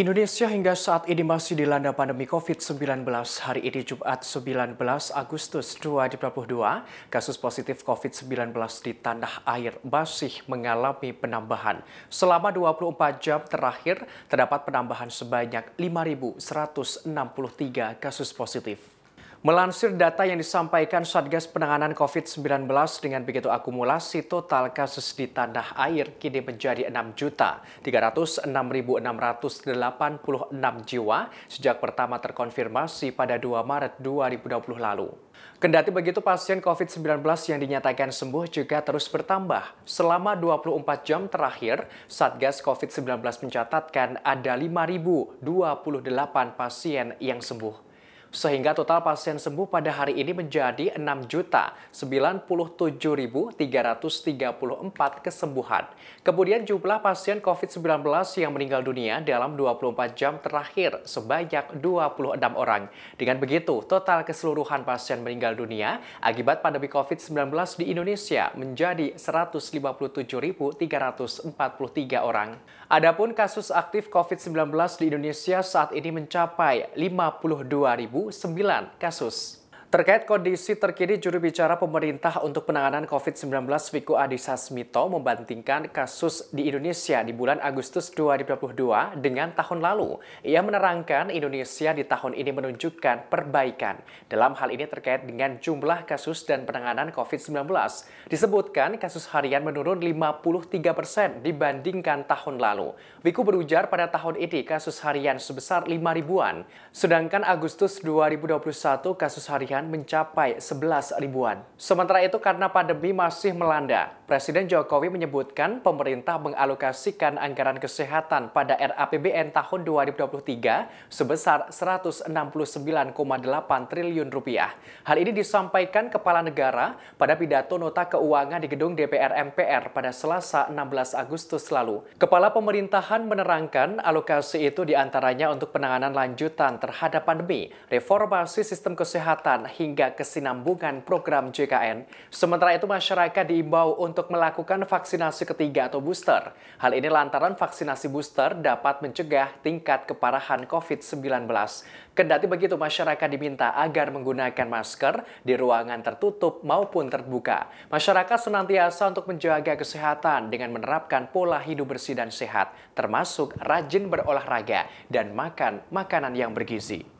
Indonesia hingga saat ini masih dilanda pandemi COVID-19. Hari ini Jumat 19 Agustus 2022, kasus positif COVID-19 di tanah air masih mengalami penambahan. Selama 24 jam terakhir, terdapat penambahan sebanyak 5.163 kasus positif. Melansir data yang disampaikan Satgas Penanganan COVID-19 dengan begitu akumulasi total kasus di tanah air kini menjadi 6.306.686 jiwa sejak pertama terkonfirmasi pada 2 Maret 2020 lalu. Kendati begitu pasien COVID-19 yang dinyatakan sembuh juga terus bertambah. Selama 24 jam terakhir, Satgas COVID-19 mencatatkan ada 5.028 pasien yang sembuh. Sehingga total pasien sembuh pada hari ini menjadi 6.097.334 kesembuhan. Kemudian jumlah pasien COVID-19 yang meninggal dunia dalam 24 jam terakhir sebanyak 26 orang. Dengan begitu, total keseluruhan pasien meninggal dunia akibat pandemi COVID-19 di Indonesia menjadi 157.343 orang. Adapun kasus aktif COVID-19 di Indonesia saat ini mencapai 52.000 2009 kasus. Terkait kondisi terkini, juru bicara pemerintah untuk penanganan COVID-19 Wiku Adhisa Smito membandingkan kasus di Indonesia di bulan Agustus 2022 dengan tahun lalu. Ia menerangkan Indonesia di tahun ini menunjukkan perbaikan. Dalam hal ini terkait dengan jumlah kasus dan penanganan COVID-19. Disebutkan kasus harian menurun 53 persen dibandingkan tahun lalu. Wiku berujar pada tahun ini kasus harian sebesar 5 ribuan. Sedangkan Agustus 2021 kasus harian bahkan mencapai 11 ribuan. Sementara itu karena pandemi masih melanda, Presiden Jokowi menyebutkan pemerintah mengalokasikan anggaran kesehatan pada RAPBN tahun 2023 sebesar 169,8 triliun rupiah. Hal ini disampaikan Kepala Negara pada pidato nota keuangan di gedung DPR MPR pada Selasa 16 Agustus lalu. Kepala pemerintahan menerangkan alokasi itu diantaranya untuk penanganan lanjutan terhadap pandemi, reformasi sistem kesehatan hingga kesinambungan program JKN. Sementara itu masyarakat diimbau untuk melakukan vaksinasi ketiga atau booster. Hal ini lantaran vaksinasi booster dapat mencegah tingkat keparahan COVID-19. Kendati begitu masyarakat diminta agar menggunakan masker di ruangan tertutup maupun terbuka. Masyarakat senantiasa untuk menjaga kesehatan dengan menerapkan pola hidup bersih dan sehat, termasuk rajin berolahraga dan makan makanan yang bergizi.